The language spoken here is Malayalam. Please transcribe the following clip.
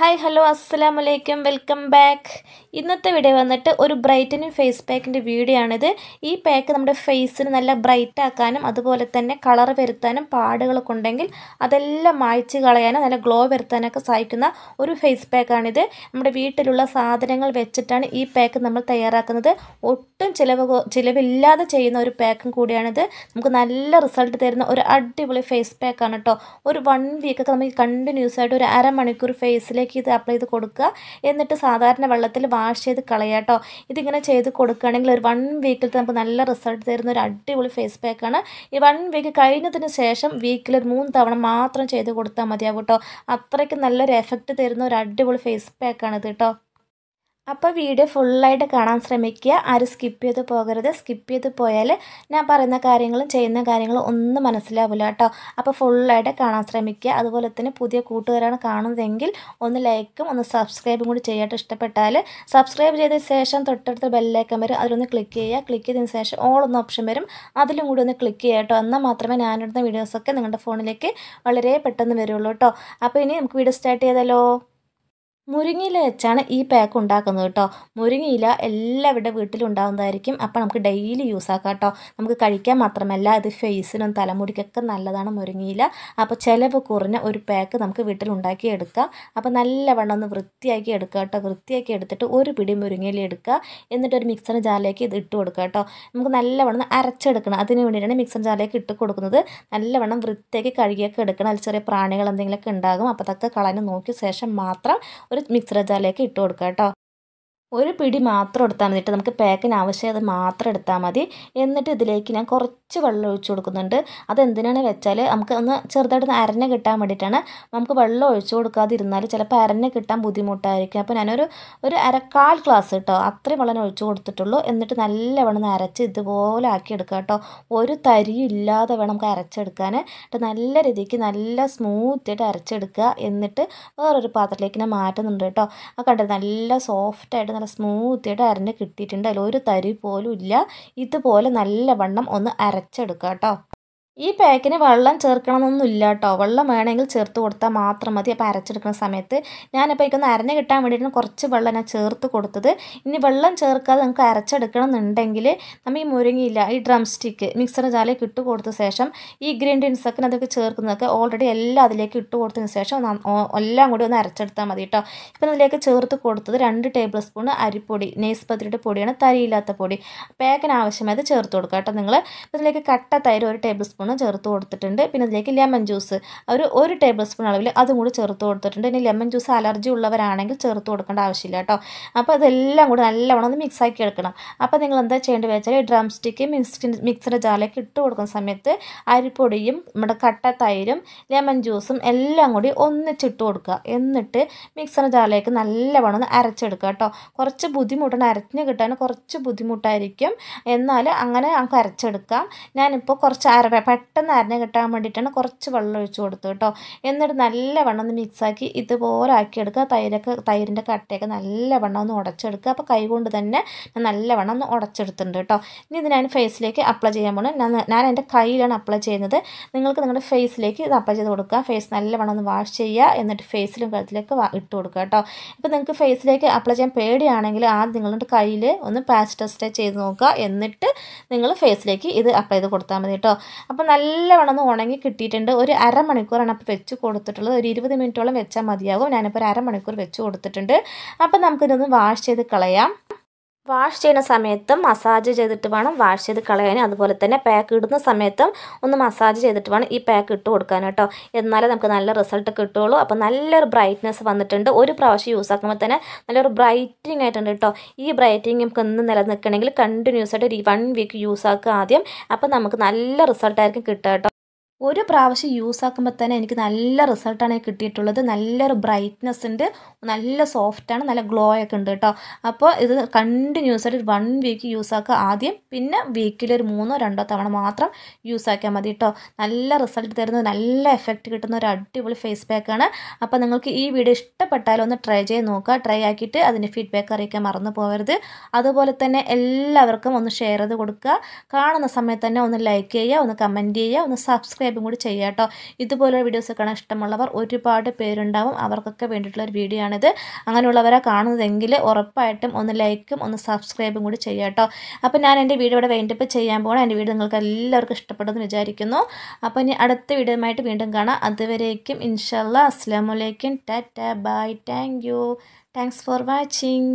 ഹായ് ഹലോ അസ്സാം വലൈക്കും വെൽക്കം ബാക്ക് ഇന്നത്തെ വീഡിയോ വന്നിട്ട് ഒരു ബ്രൈറ്റനിങ് ഫേസ് പാക്കിൻ്റെ വീഡിയോ ആണിത് ഈ പാക്ക് നമ്മുടെ ഫേസിന് നല്ല ബ്രൈറ്റ് ആക്കാനും അതുപോലെ തന്നെ കളർ വരുത്താനും പാടുകളൊക്കെ ഉണ്ടെങ്കിൽ അതെല്ലാം മായ്ച്ച് കളയാനും നല്ല ഗ്ലോ വരുത്താനൊക്കെ സഹായിക്കുന്ന ഒരു ഫേസ് പാക്കാണിത് നമ്മുടെ വീട്ടിലുള്ള സാധനങ്ങൾ വെച്ചിട്ടാണ് ഈ പാക്ക് നമ്മൾ തയ്യാറാക്കുന്നത് ഒട്ടും ചിലവ് ചിലവില്ലാതെ ചെയ്യുന്ന ഒരു പാക്കും കൂടിയാണിത് നമുക്ക് നല്ല റിസൾട്ട് തരുന്ന ഒരു അടിപൊളി ഫേസ് പാക്കാണ് കേട്ടോ ഒരു വൺ വീക്കൊക്കെ നമുക്ക് കണ്ടിന്യൂസ് ആയിട്ട് ഒരു അരമണിക്കൂർ ഫേസിലേക്ക് മുഖത്തേക്ക് ഇത് അപ്ലൈ ചെയ്ത് കൊടുക്കുക എന്നിട്ട് സാധാരണ വെള്ളത്തിൽ വാഷ് ചെയ്ത് കളയുക കേട്ടോ ഇതിങ്ങനെ ചെയ്ത് കൊടുക്കുകയാണെങ്കിൽ ഒരു വൺ വീക്കിലത്തെ നമുക്ക് നല്ല റിസൾട്ട് തരുന്ന ഒരു അടിപൊളി ഫേസ് പാക്കാണ് ഈ വൺ വീക്ക് കഴിഞ്ഞതിന് ശേഷം വീക്കിൽ ഒരു മൂന്ന് തവണ മാത്രം ചെയ്ത് കൊടുത്താൽ മതിയാവും കേട്ടോ അത്രയ്ക്ക് നല്ലൊരു എഫക്റ്റ് തരുന്ന ഒരു അടിപൊളി ഫേസ് പാക്കാണ് ഇത് കേട്ടോ അപ്പോൾ വീഡിയോ ഫുള്ളായിട്ട് കാണാൻ ശ്രമിക്കുക ആരും സ്കിപ്പ് ചെയ്ത് പോകരുത് സ്കിപ്പ് ചെയ്ത് പോയാൽ ഞാൻ പറയുന്ന കാര്യങ്ങളും ചെയ്യുന്ന കാര്യങ്ങളും ഒന്നും മനസ്സിലാവില്ല കേട്ടോ അപ്പോൾ ഫുള്ളായിട്ട് കാണാൻ ശ്രമിക്കുക അതുപോലെ തന്നെ പുതിയ കൂട്ടുകാരാണ് കാണുന്നതെങ്കിൽ ഒന്ന് ലൈക്കും ഒന്ന് സബ്സ്ക്രൈബും കൂടി ചെയ്യാട്ട് ഇഷ്ടപ്പെട്ടാൽ സബ്സ്ക്രൈബ് ചെയ്ത ശേഷം തൊട്ടടുത്ത് ബെല്ലൈക്കൻ വരും അതിലൊന്ന് ക്ലിക്ക് ചെയ്യുക ക്ലിക്ക് ചെയ്തതിന് ശേഷം ഓൾ ഒന്ന് ഓപ്ഷൻ വരും അതിലും കൂടി ഒന്ന് ക്ലിക്ക് ചെയ്യുക കേട്ടോ എന്നാൽ മാത്രമേ ഞാനിടുന്ന വീഡിയോസൊക്കെ നിങ്ങളുടെ ഫോണിലേക്ക് വളരെ പെട്ടെന്ന് വരുള്ളൂ കേട്ടോ അപ്പോൾ ഇനി നമുക്ക് വീഡിയോ സ്റ്റാർട്ട് ചെയ്താലോ മുരിങ്ങയില വെച്ചാണ് ഈ പാക്ക് ഉണ്ടാക്കുന്നത് കേട്ടോ മുരിങ്ങയില എല്ലാവരുടെ ഉണ്ടാകുന്നതായിരിക്കും അപ്പോൾ നമുക്ക് ഡെയിലി യൂസ് ആക്കാം കേട്ടോ നമുക്ക് കഴിക്കാൻ മാത്രമല്ല ഇത് ഫേസിനും തലമുടിക്കൊക്കെ നല്ലതാണ് മുരിങ്ങയില അപ്പോൾ ചിലവ് കുറഞ്ഞ ഒരു പാക്ക് നമുക്ക് ഉണ്ടാക്കി എടുക്കാം അപ്പോൾ നല്ലവണ്ണം ഒന്ന് വൃത്തിയാക്കി എടുക്കുക കേട്ടോ വൃത്തിയാക്കി എടുത്തിട്ട് ഒരു പിടി മുരിങ്ങയില എടുക്കുക എന്നിട്ട് ഒരു മിക്സർ ജാറിലേക്ക് ഇത് ഇട്ട് കൊടുക്കുക കേട്ടോ നമുക്ക് നല്ലവണ്ണം അരച്ചെടുക്കണം അതിന് വേണ്ടിയിട്ടാണ് മിക്സർ ജാറിലേക്ക് ഇട്ട് കൊടുക്കുന്നത് നല്ലവണ്ണം വൃത്തിയാക്കി കഴുകിയൊക്കെ എടുക്കണം അതിൽ ചെറിയ പ്രാണികൾ എന്തെങ്കിലുമൊക്കെ ഉണ്ടാകും അപ്പോൾ അതൊക്കെ കളഞ്ഞ് നോക്കിയ ശേഷം മാത്രം ഒരു മിക്സർ ജാറിലേക്ക് ഇട്ട് കൊടുക്കുക കേട്ടോ ഒരു പിടി മാത്രം എടുത്താൽ മതി നമുക്ക് പാക്കിന് ആവശ്യം അത് മാത്രം എടുത്താൽ മതി എന്നിട്ട് ഇതിലേക്ക് ഞാൻ കുറച്ച് കുറച്ച് വെള്ളം ഒഴിച്ചു കൊടുക്കുന്നുണ്ട് അതെന്തിനാണ് വെച്ചാൽ നമുക്ക് ഒന്ന് ചെറുതായിട്ട് അരഞ്ഞ കിട്ടാൻ വേണ്ടിയിട്ടാണ് നമുക്ക് വെള്ളം ഒഴിച്ചു കൊടുക്കാതിരുന്നാൽ ചിലപ്പോൾ അരഞ്ഞ കിട്ടാൻ ബുദ്ധിമുട്ടായിരിക്കും അപ്പോൾ ഞാനൊരു ഒരു അരക്കാൽ ഗ്ലാസ് കേട്ടോ അത്രയും വെള്ളം ഒഴിച്ചു കൊടുത്തിട്ടുള്ളൂ എന്നിട്ട് നല്ലവണ്ണം അരച്ച് ഇതുപോലെ ആക്കി എടുക്കുക കേട്ടോ ഒരു തരിയും ഇല്ലാതെ വേണം നമുക്ക് അരച്ചെടുക്കാൻ നല്ല രീതിക്ക് നല്ല സ്മൂത്തായിട്ട് അരച്ചെടുക്കുക എന്നിട്ട് വേറൊരു പാത്രത്തിലേക്ക് ഞാൻ മാറ്റുന്നുണ്ട് കേട്ടോ ആ കണ്ടത് നല്ല സോഫ്റ്റായിട്ട് നല്ല സ്മൂത്തായിട്ട് അരഞ്ഞ് കിട്ടിയിട്ടുണ്ട് അതിൽ ഒരു തരി പോലും ഇല്ല ഇതുപോലെ നല്ല വണ്ണം ഒന്ന് അര അരച്ചെടുക്കുക കേട്ടോ ഈ പാക്കിന് വെള്ളം ചേർക്കണമെന്നൊന്നുമില്ല കേട്ടോ വെള്ളം വേണമെങ്കിൽ ചേർത്ത് കൊടുത്താൽ മാത്രം മതി അപ്പോൾ അരച്ചെടുക്കുന്ന സമയത്ത് ഞാനിപ്പോൾ എനിക്കൊന്ന് അരഞ്ഞ് കിട്ടാൻ വേണ്ടിയിട്ടാണ് കുറച്ച് വെള്ളം ഞാൻ ചേർത്ത് കൊടുത്തത് ഇനി വെള്ളം ചേർക്കാതെ നമുക്ക് അരച്ചെടുക്കണം എന്നുണ്ടെങ്കിൽ നമ്മൾ ഈ മുരിങ്ങയില്ല ഈ ഡ്രം സ്റ്റിക്ക് മിക്സറിൻ്റെ ജാലേക്ക് ഇട്ട് കൊടുത്ത ശേഷം ഈ ഗ്രീൻഡിൻസൊക്കെ അതൊക്കെ ചേർക്കുന്നതൊക്കെ ഓൾറെഡി എല്ലാം അതിലേക്ക് ഇട്ട് കൊടുത്തതിന് ശേഷം എല്ലാം കൂടി ഒന്ന് അരച്ചെടുത്താൽ മതി കേട്ടോ ഇപ്പം അതിലേക്ക് ചേർത്ത് കൊടുത്തത് രണ്ട് ടേബിൾ സ്പൂൺ അരിപ്പൊടി നെയ്സ്പത്രിയുടെ പൊടിയാണ് തരിയില്ലാത്ത പൊടി പാക്കിന് ആവശ്യമായത് ചേർത്ത് കൊടുക്കാം കേട്ടോ നിങ്ങൾ ഇതിലേക്ക് കട്ട തൈര് ഒരു ടേബിൾ സ്പൂൺ സ്പൂണ് ചേർത്ത് കൊടുത്തിട്ടുണ്ട് പിന്നെ അതിലേക്ക് ലെമൺ ജ്യൂസ് ഒരു ഒരു ടേബിൾ സ്പൂൺ അളവിൽ അതും കൂടി ചേർത്ത് കൊടുത്തിട്ടുണ്ട് ഇനി ലെമൺ ജ്യൂസ് അലർജി ഉള്ളവരാണെങ്കിൽ ചേർത്ത് കൊടുക്കേണ്ട ആവശ്യമില്ല കേട്ടോ അപ്പോൾ ഇതെല്ലാം കൂടി നല്ലവണ്ണം ഒന്ന് മിക്സാക്കി എടുക്കണം അപ്പോൾ നിങ്ങൾ എന്താ ചെയ്യേണ്ടത് വെച്ചാൽ ഡ്രം സ്റ്റിക്ക് മിക്സ് മിക്സിൻ്റെ ജാറിലേക്ക് ഇട്ട് കൊടുക്കുന്ന സമയത്ത് അരിപ്പൊടിയും നമ്മുടെ കട്ട തൈരും ലെമൺ ജ്യൂസും എല്ലാം കൂടി ഒന്നിച്ചിട്ട് കൊടുക്കുക എന്നിട്ട് മിക്സറിൻ്റെ ജാലേക്ക് നല്ലവണ്ണം ഒന്ന് അരച്ചെടുക്കുക കേട്ടോ കുറച്ച് ബുദ്ധിമുട്ടാണ് അരച്ചിന് കിട്ടാൻ കുറച്ച് ബുദ്ധിമുട്ടായിരിക്കും എന്നാൽ അങ്ങനെ നമുക്ക് അരച്ചെടുക്കാം ഞാനിപ്പോൾ കുറച്ച് അര പെട്ടെന്ന് അരഞ്ഞ് കിട്ടാൻ വേണ്ടിയിട്ടാണ് കുറച്ച് വെള്ളം ഒഴിച്ച് കൊടുത്തു കേട്ടോ എന്നിട്ട് വെണ്ണം ഒന്ന് മിക്സാക്കി ഇതുപോലെ ആക്കിയെടുക്കുക തൈരൊക്കെ തൈരിൻ്റെ കട്ടയൊക്കെ നല്ല വെണ്ണം ഒന്ന് ഉടച്ചെടുക്കുക അപ്പോൾ കൈകൊണ്ട് തന്നെ ഞാൻ വെണ്ണം ഒന്ന് ഉടച്ചെടുത്തിട്ടുണ്ട് കേട്ടോ ഇനി ഇത് ഞാൻ ഫേസിലേക്ക് അപ്ലൈ ചെയ്യാൻ പോകണം ഞാൻ ഞാൻ എൻ്റെ കയ്യിലാണ് അപ്ലൈ ചെയ്യുന്നത് നിങ്ങൾക്ക് നിങ്ങളുടെ ഫേസിലേക്ക് ഇത് അപ്ലൈ ചെയ്ത് കൊടുക്കുക ഫേസ് നല്ല വെണ്ണം ഒന്ന് വാഷ് ചെയ്യുക എന്നിട്ട് ഫേസിലും കഴുത്തിലേക്ക് ഇട്ട് കൊടുക്കുക കേട്ടോ ഇപ്പോൾ നിങ്ങൾക്ക് ഫേസിലേക്ക് അപ്ലൈ ചെയ്യാൻ പേടിയാണെങ്കിൽ ആദ്യം നിങ്ങളുടെ കയ്യിൽ ഒന്ന് പാച്ച് ടെസ്റ്റ് ചെയ്ത് നോക്കുക എന്നിട്ട് നിങ്ങൾ ഫേസിലേക്ക് ഇത് അപ്ലൈ ചെയ്ത് കൊടുത്താൽ മതി കേട്ടോ അപ്പം നല്ലവണ്ണം ഒന്ന് ഉണങ്ങി കിട്ടിയിട്ടുണ്ട് ഒരു അരമണിക്കൂറാണ് അപ്പോൾ വെച്ച് കൊടുത്തിട്ടുള്ളത് ഒരു ഇരുപത് മിനിറ്റോളം വെച്ചാൽ മതിയാകും ഞാനിപ്പോൾ ഒരു അരമണിക്കൂർ വെച്ച് കൊടുത്തിട്ടുണ്ട് അപ്പോൾ നമുക്കിതൊന്ന് വാഷ് ചെയ്ത് കളയാം വാഷ് ചെയ്യുന്ന സമയത്തും മസാജ് ചെയ്തിട്ട് വേണം വാഷ് ചെയ്ത് കളയാനും അതുപോലെ തന്നെ പാക്ക് ഇടുന്ന സമയത്തും ഒന്ന് മസാജ് ചെയ്തിട്ട് വേണം ഈ പാക്ക് ഇട്ട് കൊടുക്കാൻ കേട്ടോ എന്നാലേ നമുക്ക് നല്ല റിസൾട്ട് കിട്ടുകയുള്ളൂ അപ്പോൾ നല്ലൊരു ബ്രൈറ്റ്നെസ് വന്നിട്ടുണ്ട് ഒരു പ്രാവശ്യം യൂസ് ആക്കുമ്പോൾ തന്നെ നല്ലൊരു ബ്രൈറ്റനിങ് ആയിട്ടുണ്ട് കേട്ടോ ഈ ബ്രൈറ്റനിങ് നമുക്ക് ഇന്ന് നിലനിൽക്കണമെങ്കിൽ കണ്ടിന്യൂസ് ആയിട്ട് ഒരു വൺ വീക്ക് യൂസ് ആക്കുക ആദ്യം അപ്പോൾ നമുക്ക് നല്ല റിസൾട്ടായിരിക്കും കിട്ടുക കേട്ടോ ഒരു പ്രാവശ്യം യൂസ് ആക്കുമ്പോൾ തന്നെ എനിക്ക് നല്ല റിസൾട്ടാണ് കിട്ടിയിട്ടുള്ളത് നല്ലൊരു ബ്രൈറ്റ്നെസ് ഉണ്ട് നല്ല സോഫ്റ്റാണ് നല്ല ഗ്ലോ ഒക്കെ ഉണ്ട് കേട്ടോ അപ്പോൾ ഇത് കണ്ടിന്യൂസ് ആയിട്ട് വൺ വീക്ക് യൂസ് ആക്കുക ആദ്യം പിന്നെ വീക്കിൽ ഒരു മൂന്നോ രണ്ടോ തവണ മാത്രം യൂസ് ആക്കിയാൽ മതി കേട്ടോ നല്ല റിസൾട്ട് തരുന്ന നല്ല എഫക്റ്റ് കിട്ടുന്ന ഒരു അടിപൊളി ഫേസ് പാക്കാണ് അപ്പോൾ നിങ്ങൾക്ക് ഈ വീഡിയോ ഇഷ്ടപ്പെട്ടാലും ഒന്ന് ട്രൈ ചെയ്ത് നോക്കുക ട്രൈ ആക്കിയിട്ട് അതിൻ്റെ ഫീഡ്ബാക്ക് അറിയിക്കാൻ മറന്നു പോകരുത് അതുപോലെ തന്നെ എല്ലാവർക്കും ഒന്ന് ഷെയർ ചെയ്ത് കൊടുക്കുക കാണുന്ന സമയത്ത് തന്നെ ഒന്ന് ലൈക്ക് ചെയ്യുക ഒന്ന് കമൻറ്റ് ചെയ്യുക ഒന്ന് സബ്സ്ക്രൈബ് സബ്സ്ക്രൈബും കൂടി ചെയ്യുക കേട്ടോ ഇതുപോലുള്ള വീഡിയോസ് കാണാൻ ഇഷ്ടമുള്ളവർ ഒരുപാട് പേരുണ്ടാവും അവർക്കൊക്കെ വേണ്ടിയിട്ടുള്ള ഒരു വീഡിയോ ആണിത് അങ്ങനെയുള്ളവരെ കാണുന്നതെങ്കിൽ ഉറപ്പായിട്ടും ഒന്ന് ലൈക്കും ഒന്ന് സബ്സ്ക്രൈബും കൂടി ചെയ്യുക കേട്ടോ അപ്പോൾ ഞാൻ എൻ്റെ വീഡിയോ ഇവിടെ വൈൻഡപ്പ് ചെയ്യാൻ പോകണം എൻ്റെ വീഡിയോ നിങ്ങൾക്ക് എല്ലാവർക്കും ഇഷ്ടപ്പെടുമെന്ന് വിചാരിക്കുന്നു അപ്പോൾ ഇനി അടുത്ത വീഡിയോയുമായിട്ട് വീണ്ടും കാണാം അതുവരേക്കും ഇൻഷല്ല അസ്ലാമലൈക്കും tata bye thank you thanks for watching